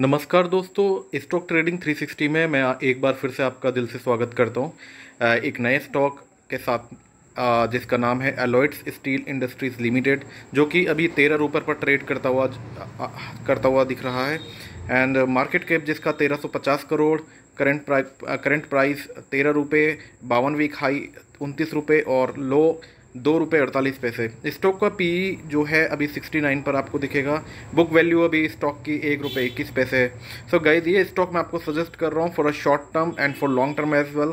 नमस्कार दोस्तों stock trading 360 में मैं एक बार फिर से आपका दिल से स्वागत करता हूं एक नए स्टॉक के साथ जिसका नाम है एलॉयड्स स्टील इंडस्ट्रीज़ लिमिटेड जो कि अभी तेरह रुपये पर ट्रेड करता हुआ करता हुआ दिख रहा है एंड मार्केट कैप जिसका 1350 crore current price current price तेरह रुपये बावन वीक हाई उनतीस रुपये और लो दो रुपये अड़तालीस पैसे स्टॉक का पी e जो है अभी सिक्सटी नाइन पर आपको दिखेगा बुक वैल्यू अभी स्टॉक की एक रुपये इक्कीस पैसे है सो गाइज ये स्टॉक मैं आपको सजेस्ट कर रहा हूँ for a short term and for long term as well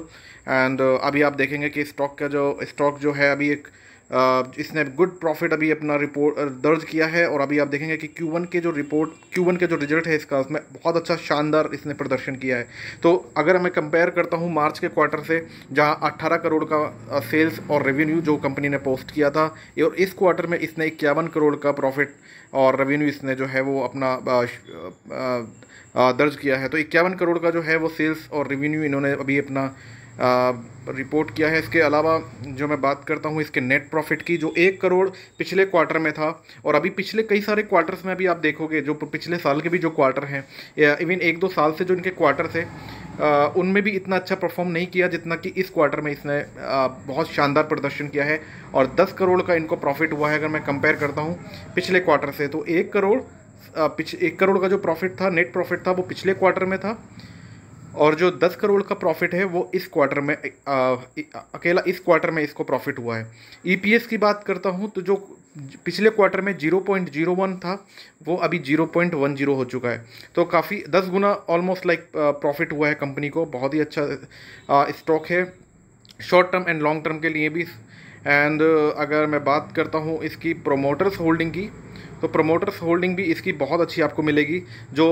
and अभी आप देखेंगे कि स्टॉक का जो स्टॉक जो है अभी एक इसने गुड प्रॉफिट अभी अपना रिपोर्ट दर्ज किया है और अभी आप देखेंगे कि Q1 के जो रिपोर्ट Q1 के जो रिजल्ट है इसका उसमें बहुत अच्छा शानदार इसने प्रदर्शन किया है तो अगर मैं कंपेयर करता हूँ मार्च के क्वार्टर से जहाँ 18 करोड़ का सेल्स और रेवेन्यू जो कंपनी ने पोस्ट किया था और इस क्वार्टर में इसने इक्यावन करोड़ का प्रॉफिट और रेवेन्यू इसने जो है वो अपना दर्ज किया है तो इक्यावन करोड़ का जो है वो सेल्स और रेवेन्यू इन्होंने अभी अपना रिपोर्ट किया है इसके अलावा जो मैं बात करता हूँ इसके नेट प्रॉफिट की जो एक करोड़ पिछले क्वार्टर में था और अभी पिछले कई सारे क्वार्टर्स में भी आप देखोगे जो पिछले साल के भी जो क्वार्टर हैं इवन एक दो साल से जो इनके क्वार्टर थे उनमें भी इतना अच्छा परफॉर्म नहीं किया जितना कि इस क्वार्टर में इसने आ, बहुत शानदार प्रदर्शन किया है और दस करोड़ का इनको प्रॉफिट हुआ है अगर मैं कंपेयर करता हूँ पिछले क्वार्टर से तो एक करोड़ पिछ एक करोड़ का जो प्रॉफिट था नेट प्रॉफिट था वो पिछले क्वार्टर में था और जो दस करोड़ का प्रॉफिट है वो इस क्वार्टर में आ, अकेला इस क्वार्टर में इसको प्रॉफिट हुआ है ईपीएस e की बात करता हूँ तो जो पिछले क्वार्टर में 0.01 था वो अभी 0.10 हो चुका है तो काफ़ी दस गुना ऑलमोस्ट लाइक प्रॉफिट हुआ है कंपनी को बहुत ही अच्छा स्टॉक है short term and long term के लिए भी एंड uh, अगर मैं बात करता हूँ इसकी प्रोमोटर्स होल्डिंग की तो प्रोमोटर्स होल्डिंग भी इसकी बहुत अच्छी आपको मिलेगी जो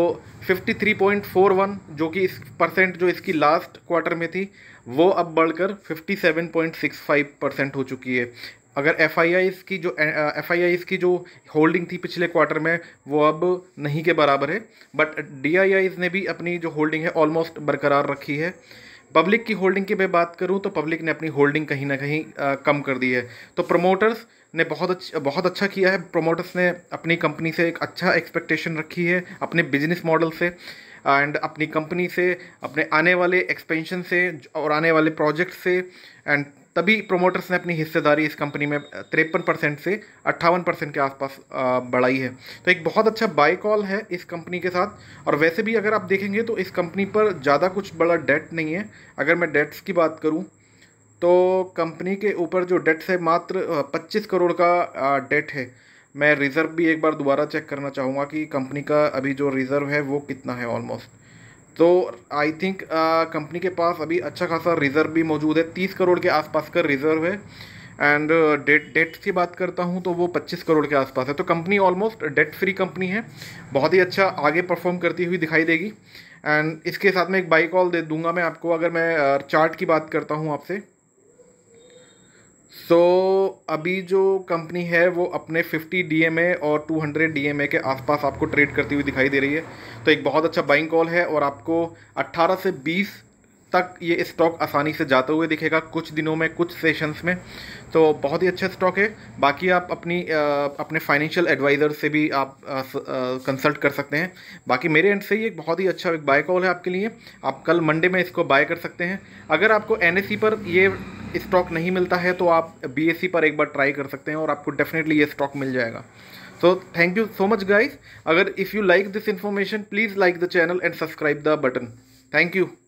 53.41 जो कि इस परसेंट जो इसकी लास्ट क्वार्टर में थी वो अब बढ़कर 57.65 परसेंट हो चुकी है अगर एफ की जो एफ की जो होल्डिंग थी पिछले क्वार्टर में वो अब नहीं के बराबर है बट डी ने भी अपनी जो होल्डिंग है ऑलमोस्ट बरकरार रखी है पब्लिक की होल्डिंग की मैं बात करूँ तो पब्लिक ने अपनी होल्डिंग कहीं ना कहीं कम कर दी है तो प्रमोटर्स ने बहुत अच्छा बहुत अच्छा किया है प्रमोटर्स ने अपनी कंपनी से एक अच्छा एक्सपेक्टेशन रखी है अपने बिजनेस मॉडल से एंड अपनी कंपनी से अपने आने वाले एक्सपेंशन से और आने वाले प्रोजेक्ट से एंड तभी प्रोमोटर्स ने अपनी हिस्सेदारी इस कंपनी में तिरपन परसेंट से अट्ठावन परसेंट के आसपास बढ़ाई है तो एक बहुत अच्छा बाय कॉल है इस कंपनी के साथ और वैसे भी अगर आप देखेंगे तो इस कंपनी पर ज़्यादा कुछ बड़ा डेट नहीं है अगर मैं डेट्स की बात करूँ तो कंपनी के ऊपर जो डेट्स है मात्र पच्चीस करोड़ का डेट है मैं रिज़र्व भी एक बार दोबारा चेक करना चाहूँगा कि कंपनी का अभी जो रिज़र्व है वो कितना है ऑलमोस्ट तो आई थिंक कंपनी के पास अभी अच्छा खासा रिज़र्व भी मौजूद है तीस करोड़ के आसपास का रिज़र्व है एंड डेट डेट की बात करता हूँ तो वो पच्चीस करोड़ के आसपास है तो company almost debt free company है बहुत ही अच्छा आगे परफॉर्म करती हुई दिखाई देगी एंड इसके साथ में एक बाई कॉल दे दूंगा मैं आपको अगर मैं चार्ट uh, की बात करता हूँ आपसे सो so, अभी जो कंपनी है वो अपने 50 डी और 200 डी के आसपास आपको ट्रेड करती हुई दिखाई दे रही है तो एक बहुत अच्छा बाइंग कॉल है और आपको 18 से 20 तक ये स्टॉक आसानी से जाते हुए दिखेगा कुछ दिनों में कुछ सेशंस में तो बहुत ही अच्छा स्टॉक है बाकी आप अपनी आ, अपने फाइनेंशियल एडवाइज़र से भी आप कंसल्ट कर सकते हैं बाकी मेरे एंड से ही एक बहुत ही अच्छा एक बाय कॉल है आपके लिए आप कल मंडे में इसको बाय कर सकते हैं अगर आपको एन पर ये स्टॉक नहीं मिलता है तो आप बी पर एक बार ट्राई कर सकते हैं और आपको डेफिनेटली ये स्टॉक मिल जाएगा so thank you so much guys अगर if you like this information please like the channel and subscribe the button thank you